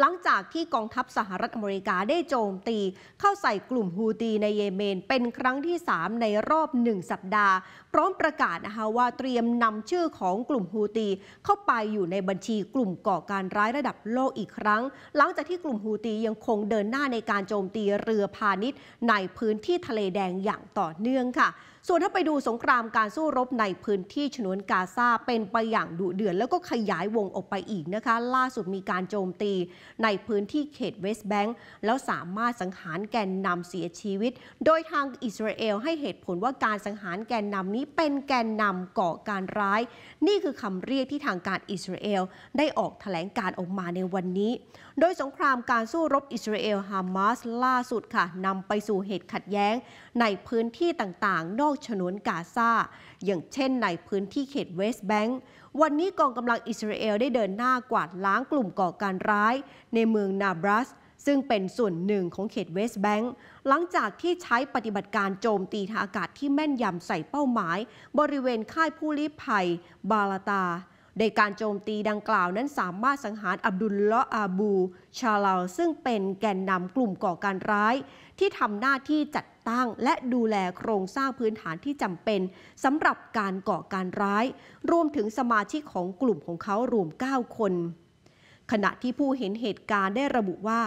หลังจากที่กองทัพสหรัฐอเมริกาได้โจมตีเข้าใส่กลุ่มฮูตีในเยเมนเป็นครั้งที่3ในรอบ1 สัปดาห์ พร้อมประกาศนะคะว่าเตรียมนำชื่อของกลุ่มฮูตี เข้าไปอยู่ในบัญชีกลุ่มก่อการร้ายระดับโลกอีกครั้ง หลังจากที่กลุ่มฮูตียังคงเดินหน้าในการโจมตีเรือพาณิชย์ในพื้นที่ทะเลแดงอย่างต่อเนื่องค่ะส่วนถ้าไปดูสงครามการสู้รบในพื้นที่ฉนวนกาซาเป็นไปอย่างดุเดือดแล้วก็ขยายวงออกไปอีกนะคะ ล่าสุดมีการโจมตี ในพื้นที่เขตเวสต์แบงก์แล้วสามารถสังหารแกนนำเสียชีวิต โดยทางอิสราเอลให้เหตุผลว่าการสังหารแกนนำนี้เป็นแกนนำก่อการร้าย นี่คือคำเรียกที่ทางการอิสราเอลได้ออกแถลงการออกมาในวันนี้ โดยสงครามการสู้รบอิสราเอลฮามาสล่าสุดค่ะนำไปสู่เหตุขัดแย้ง ในพื้นที่ต่างๆ นอกฉนวนกาซาอย่างเช่นในพื้นที่เขตเวสต์แบงก์วันนี้กองกำลังอิสราเอลได้เดินหน้ากวาดล้างกลุ่มก่อการร้าย ในเมืองนาบรัส ซึ่งเป็นส่วนหนึ่งของเขตเวสต์แบงก์หลังจากที่ใช้ปฏิบัติการโจมตีทางอากาศที่แม่นยำใส่เป้าหมาย บริเวณค่ายผู้ลี้ภัย บาลาตาใดยการโจมตีดังกล่าวนั้นสามารถสังหารอับดุลละอาบู ชาลาซึ่งเป็นแกนนำกลุ่มก่อการร้าย ที่ทำหน้าที่จัดตั้ง และดูแลโครงสร้างพื้นฐานที่จำเป็นสำหรับการก่อการร้ายรวมถึงสมาชิกของกลุ่มของเขารวม 9 คน ขณะที่ผู้เห็นเหตุการณ์ได้ระบุว่า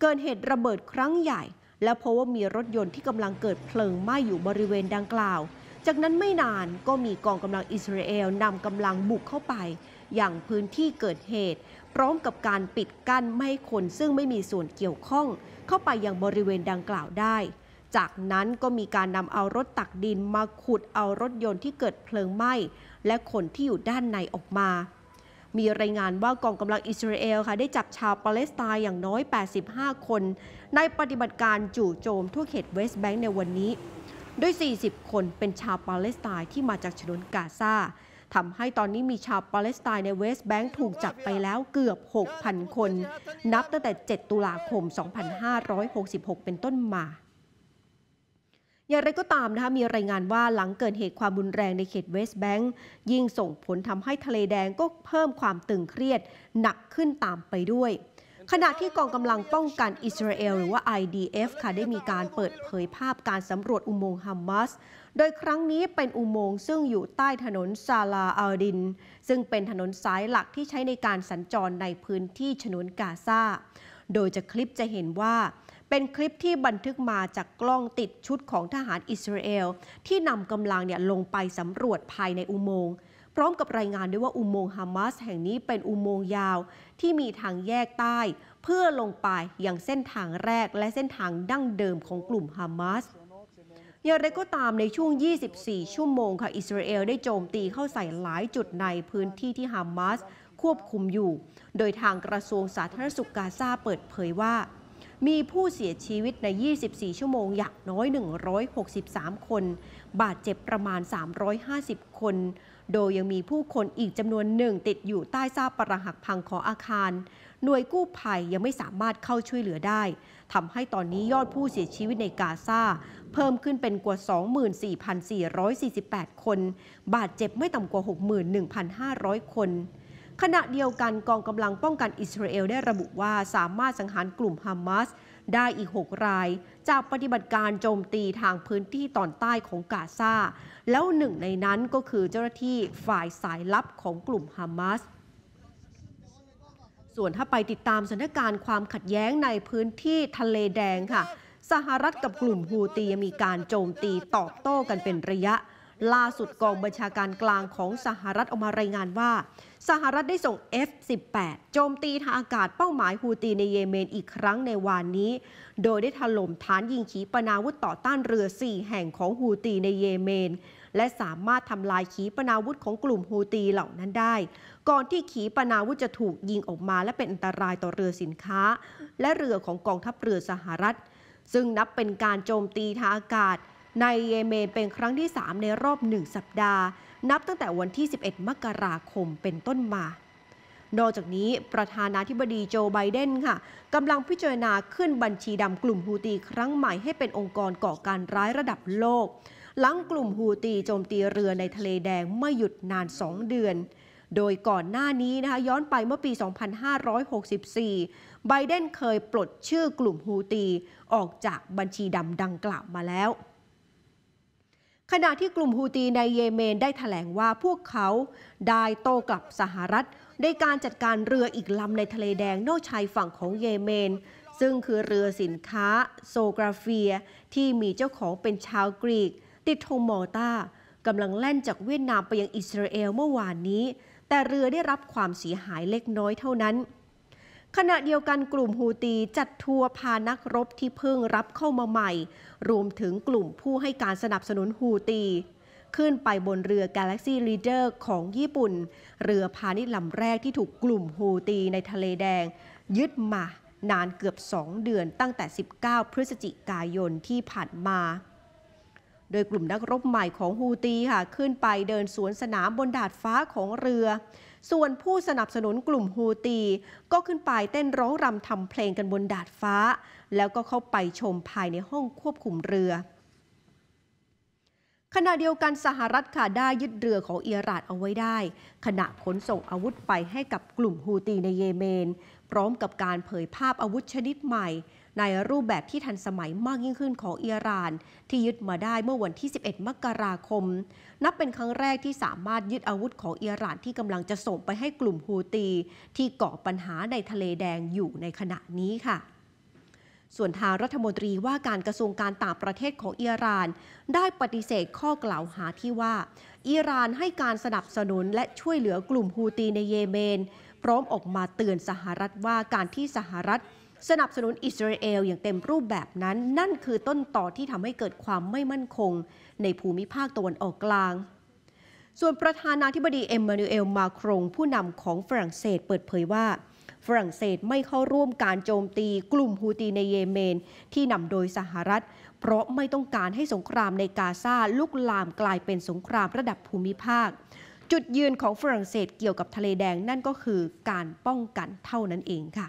เกิดเหตุระเบิดครั้งใหญ่ และพบว่ามีรถยนต์ที่กำลังเกิดเพลิงไหม้อยู่บริเวณดังกล่าวจากนั้นไม่นานก็มีกองกำลังอิสราเอลนำกำลังบุกเข้าไปอย่างพื้นที่เกิดเหตุ พร้อมกับการปิดกั้นไม่ให้คนซึ่งไม่มีส่วนเกี่ยวข้อง เข้าไปยังบริเวณดังกล่าวได้ จากนั้นก็มีการนำเอารถตักดินมาขุดเอารถยนต์ที่เกิดเพลิงไหม้และคนที่อยู่ด้านในออกมา มีรายงานว่ากองกำลังอิสราเอลค่ะได้จับชาวปาเลสไตน์อย่างน้อย 85 คน ในปฏิบัติการจู่โจมทั่วเขตเวสต์แบงก์ในวันนี้ด้วย 40 คนเป็นชาวปาเลสไตน์ที่มาจากฉนวนกาซาทำให้ตอนนี้มีชาวปาเลสไตน์ในเวสต์แบงค์ถูกจับไปแล้วเกือบ 6,000 คน นับตั้งแต่ 7 ตุลาคม 2566 เป็นต้นมา อย่างไรก็ตามนะคะ มีรายงานว่าหลังเกิดเหตุความรุนแรงในเขตเวสต์แบงค์ ยิ่งส่งผลทำให้ทะเลแดงก็เพิ่มความตึงเครียดหนักขึ้นตามไปด้วยขณะที่กองกำลังป้องกันอิสราเอลหรือว่า IDF ค่ะได้มีการเปิดเผยภาพการสำรวจอุโมงค์ฮัมมัสโดยครั้งนี้เป็นอุโมงค์ซึ่งอยู่ใต้ถนนซาลาอัดินซึ่งเป็นถนนสายหลักที่ใช้ในการสัญจรในพื้นที่ฉนวนกาซาโดยจากคลิปจะเห็นว่า เป็นคลิปที่บันทึกมาจากกล้องติดชุดของทหารอิสราเอลที่นำกำลังเนี่ยลงไปสำรวจภายในอุโมงค์พร้อมกับรายงานด้วยว่าอุโมงค์ฮามาสแห่งนี้เป็นอุโมงค์ยาวที่มีทางแยกใต้เพื่อลงไปอย่างเส้นทางแรกและเส้นทางดั้งเดิมของกลุ่มฮามาสอย่างไรก็ตามในช่วง 24 ชั่วโมงค่ะอิสราเอลได้โจมตีเข้าใส่หลายจุดในพื้นที่ที่ฮามาสควบคุมอยู่ โดยทางกระทรวงสาธารณสุขกาซาเปิดเผยว่า มีผู้เสียชีวิตใน 24 ชั่วโมงอย่างน้อย 163 คน บาดเจ็บประมาณ 350 คนโดยยังมีผู้คนอีกจำนวนหนึ่งติดอยู่ใต้ซากปรัหักพังของอาคาร หน่วยกู้ภัยยังไม่สามารถเข้าช่วยเหลือได้ ทำให้ตอนนี้ยอดผู้เสียชีวิตในกาซาเพิ่มขึ้นเป็นกว่า 24,448 คน บาดเจ็บไม่ต่ำกว่า 61,500 คน ขณะเดียวกันกองกำลังป้องกันอิสราเอลได้ระบุว่าสามารถสังหารกลุ่มฮามาสได้อีก 6 ราย จากปฏิบัติการโจมตีทางพื้นที่ตอนใต้ของกาซาแล้วหนึ่งในนั้นก็คือเจ้าหน้าที่ฝ่ายสายลับของกลุ่มฮามาสส่วนถ้าไปติดตามสถานการณ์ความขัดแย้งในพื้นที่ทะเลแดงค่ะสหรัฐกับกลุ่มฮูตีมีการโจมตีตอบโต้กันเป็นระยะล่าสุดกองบัญชาการกลางของสหรัฐออกมารายงานว่า สหรัฐได้ส่ง F-18 โจมตีทางอากาศเป้าหมายฮูตีในเยเมนอีกครั้งในวานนี้ โดยได้ถล่มฐานยิงขีปนาวุธต่อต้านเรือ4แห่งของฮูตีในเยเมน และสามารถทำลายขีปนาวุธของกลุ่มฮูตีเหล่านั้นได้ ก่อนที่ขีปนาวุธจะถูกยิงออกมา และเป็นอันตรายต่อเรือสินค้า และเรือของกองทัพเรือสหรัฐซึ่งนับเป็นการโจมตีทางอากาศในเยเมนเป็นครั้งที่ 3 ในรอบ 1 สัปดาห์ นับตั้งแต่วันที่ 11 มกราคมเป็นต้นมา นอกจากนี้ประธานาธิบดีโจไบเดนค่ะกำลังพิจารณาขึ้นบัญชีดำกลุ่มฮูตีครั้งใหม่ให้เป็นองค์กรก่อการร้ายระดับโลก หลังกลุ่มฮูตีโจมตีเรือในทะเลแดงไม่หยุดนาน 2 เดือน โดยก่อนหน้านี้นะคะย้อนไปเมื่อปี 2564 ไบเดนเคยปลดชื่อกลุ่มฮูตี ออกจากบัญชีดำดังกล่าวมาแล้วขณะที่กลุ่มฮูตีในเยเมนได้ถแถลงว่าพวกเขาได้โต้กลับสหรัฐ ในการจัดการเรืออีกลำในทะเลแดงนอกชายฝั่งของเยเมน ซึ่งคือเรือสินค้าโซกราเฟียที่มีเจ้าของเป็นชาวกรีก ติดธงมอลตากำลังแล่นจากเวียดนามไปยังอิสราเอลเมื่อวานนี้ แต่เรือได้รับความเสียหายเล็กน้อยเท่านั้นขณะเดียวกันกลุ่มฮูตีจัดทัวร์พานักรบที่เพิ่งรับเข้ามาใหม่ รวมถึงกลุ่มผู้ให้การสนับสนุนฮูตี ขึ้นไปบนเรือ Galaxy Leader ของญี่ปุ่น เรือพาณิชย์ลำแรกที่ถูกกลุ่มฮูตีในทะเลแดง ยึดมานานเกือบ 2 เดือนตั้งแต่ 19 พฤศจิกายนที่ผ่านมา โดยกลุ่มนักรบใหม่ของฮูตีค่ะขึ้นไปเดินสวนสนามบนดาดฟ้าของเรือส่วนผู้สนับสนุนกลุ่มฮูตีก็ขึ้นไปเต้นร้องรำทำเพลงกันบนดาดฟ้า แล้วก็เข้าไปชมภายในห้องควบคุมเรือ ขณะเดียวกันสหรัฐค่ะได้ยึดเรือของอิหร่านเอาไว้ได้ ขณะขนส่งอาวุธไปให้กับกลุ่มฮูตีในเยเมน พร้อมกับการเผยภาพอาวุธชนิดใหม่ในรูปแบบที่ทันสมัยมากยิ่งขึ้นของอิหร่าน ที่ยึดมาได้เมื่อวันที่ 11 มกราคม นับเป็นครั้งแรกที่สามารถยึดอาวุธของอิหร่านที่กำลังจะส่งไปให้กลุ่มฮูตี ที่ก่อปัญหาในทะเลแดงอยู่ในขณะนี้ค่ะ ส่วนทางรัฐมนตรีว่าการกระทรวงการต่างประเทศของอิหร่าน ได้ปฏิเสธข้อกล่าวหาที่ว่าอิหร่านให้การสนับสนุนและช่วยเหลือกลุ่มฮูตีในเยเมน พร้อมออกมาเตือนสหรัฐว่าการที่สหรัฐสนับสนุนอิสราเอลอย่างเต็มรูปแบบนั้นนั่นคือต้นต่อที่ทำให้เกิดความไม่มั่นคงในภูมิภาคตะวันออกกลาง ส่วนประธานาธิบดีเอ็มมานูเอล มาครงผู้นำของฝรั่งเศสเปิดเผยว่า ฝรั่งเศสไม่เข้าร่วมการโจมตีกลุ่มฮูตีในเยเมน ที่นำโดยสหรัฐ เพราะไม่ต้องการให้สงครามในกาซาลุกลามกลายเป็นสงครามระดับภูมิภาค จุดยืนของฝรั่งเศสเกี่ยวกับทะเลแดงนั่นก็คือ การป้องกันเท่านั้นเองค่ะ